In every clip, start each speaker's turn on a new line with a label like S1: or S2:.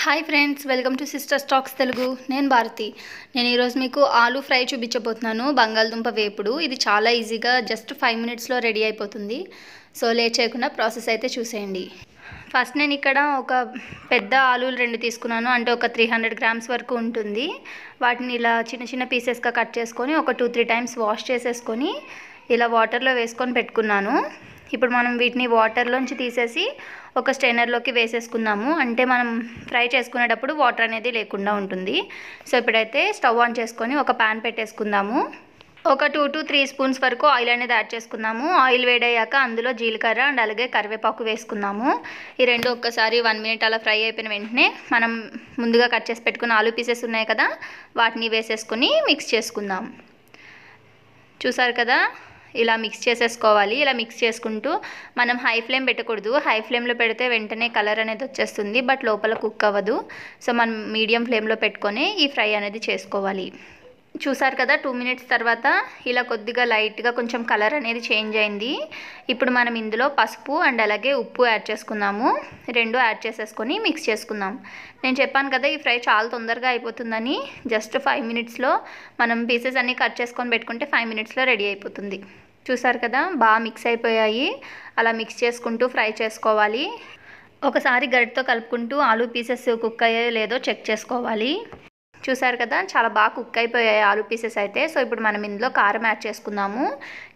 S1: hi friends welcome to sister stacks Telugu నేను భారతి నేను ఈరోజు మీకు ఆలు ఫ్రై చూపించబోతున్నాను బంగాళదుంప వేపుడు ఇది చాలా ఈజీగా జస్ట్ ఫైవ్ మినిట్స్లో రెడీ అయిపోతుంది సో లేట్ చేయకుండా ప్రాసెస్ అయితే చూసేయండి ఫస్ట్ నేను ఇక్కడ ఒక పెద్ద ఆలులు రెండు తీసుకున్నాను అంటే ఒక త్రీ హండ్రెడ్ గ్రామ్స్ వరకు ఉంటుంది వాటిని ఇలా చిన్న చిన్న పీసెస్గా కట్ చేసుకొని ఒక టూ త్రీ టైమ్స్ వాష్ చేసేసుకొని ఇలా వాటర్లో వేసుకొని పెట్టుకున్నాను ఇప్పుడు మనం వీటిని వాటర్లోంచి తీసేసి ఒక స్టెయినర్లోకి వేసేసుకుందాము అంటే మనం ఫ్రై చేసుకునేటప్పుడు వాటర్ అనేది లేకుండా ఉంటుంది సో ఇప్పుడైతే స్టవ్ ఆన్ చేసుకొని ఒక ప్యాన్ పెట్టేసుకుందాము ఒక టూ టు త్రీ స్పూన్స్ వరకు ఆయిల్ అనేది యాడ్ చేసుకున్నాము ఆయిల్ వేడయ్యాక అందులో జీలకర్ర అండ్ అలాగే కరివేపాకు వేసుకున్నాము ఈ రెండు ఒక్కసారి వన్ మినిట్ అలా ఫ్రై అయిపోయిన వెంటనే మనం ముందుగా కట్ చేసి పెట్టుకున్న ఆలు పీసెస్ ఉన్నాయి కదా వాటిని వేసేసుకుని మిక్స్ చేసుకుందాం చూసారు కదా ఇలా మిక్స్ చేసేసుకోవాలి ఇలా మిక్స్ చేసుకుంటూ మనం హై ఫ్లేమ్ పెట్టకూడదు హై ఫ్లేమ్లో పెడితే వెంటనే కలర్ అనేది వచ్చేస్తుంది బట్ లోపల కుక్ అవ్వదు సో మనం మీడియం ఫ్లేమ్లో పెట్టుకొని ఈ ఫ్రై అనేది చేసుకోవాలి చూసారు కదా టూ మినిట్స్ తర్వాత ఇలా కొద్దిగా లైట్గా కొంచెం కలర్ అనేది చేంజ్ అయింది ఇప్పుడు మనం ఇందులో పసుపు అండ్ అలాగే ఉప్పు యాడ్ చేసుకున్నాము రెండు యాడ్ చేసేసుకొని మిక్స్ చేసుకుందాం నేను చెప్పాను కదా ఈ ఫ్రై చాలా తొందరగా అయిపోతుందని జస్ట్ ఫైవ్ మినిట్స్లో మనం పీసెస్ అన్నీ కట్ చేసుకొని పెట్టుకుంటే ఫైవ్ మినిట్స్లో రెడీ అయిపోతుంది చూసారు కదా బాగా మిక్స్ అయిపోయాయి అలా మిక్స్ చేసుకుంటూ ఫ్రై చేసుకోవాలి ఒకసారి గరిటతో కలుపుకుంటూ ఆలు పీసెస్ కుక్ అయ్యాయో లేదో చెక్ చేసుకోవాలి చూసారు కదా చాలా బాగా కుక్ అయిపోయాయి ఆలు పీసెస్ అయితే సో ఇప్పుడు మనం ఇందులో కారం యాడ్ చేసుకుందాము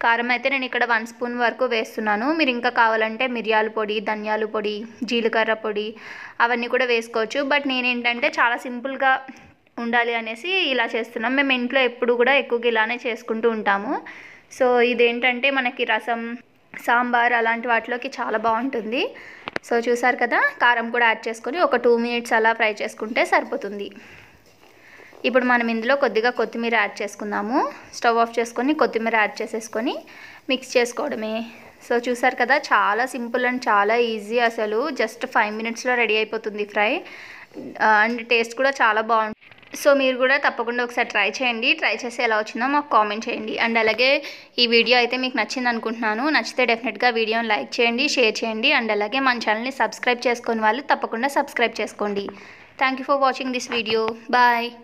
S1: కారం అయితే నేను ఇక్కడ వన్ స్పూన్ వరకు వేస్తున్నాను మీరు ఇంకా కావాలంటే మిరియాల పొడి ధనియాల పొడి జీలకర్ర పొడి అవన్నీ కూడా వేసుకోవచ్చు బట్ నేనేంటంటే చాలా సింపుల్గా ఉండాలి అనేసి ఇలా చేస్తున్నాం మేము ఇంట్లో ఎప్పుడు కూడా ఎక్కువగా ఇలానే చేసుకుంటూ ఉంటాము సో ఇదేంటంటే మనకి రసం సాంబార్ అలాంటి వాటిలోకి చాలా బాగుంటుంది సో చూసారు కదా కారం కూడా యాడ్ చేసుకొని ఒక టూ మినిట్స్ అలా ఫ్రై చేసుకుంటే సరిపోతుంది ఇప్పుడు మనం ఇందులో కొద్దిగా కొత్తిమీర యాడ్ చేసుకుందాము స్టవ్ ఆఫ్ చేసుకొని కొత్తిమీర యాడ్ చేసేసుకొని మిక్స్ చేసుకోవడమే సో చూసారు కదా చాలా సింపుల్ అండ్ చాలా ఈజీ అసలు జస్ట్ ఫైవ్ మినిట్స్లో రెడీ అయిపోతుంది ఫ్రై అండ్ టేస్ట్ కూడా చాలా బాగుంటుంది సో మీరు కూడా తప్పకుండా ఒకసారి ట్రై చేయండి ట్రై చేసి ఎలా వచ్చిందో మాకు కామెంట్ చేయండి అండ్ అలాగే ఈ వీడియో అయితే మీకు నచ్చింది అనుకుంటున్నాను నచ్చితే డెఫినెట్గా వీడియోని లైక్ చేయండి షేర్ చేయండి అండ్ అలాగే మన ఛానల్ని సబ్స్క్రైబ్ చేసుకుని వాళ్ళు తప్పకుండా సబ్స్క్రైబ్ చేసుకోండి thank for watching this video bye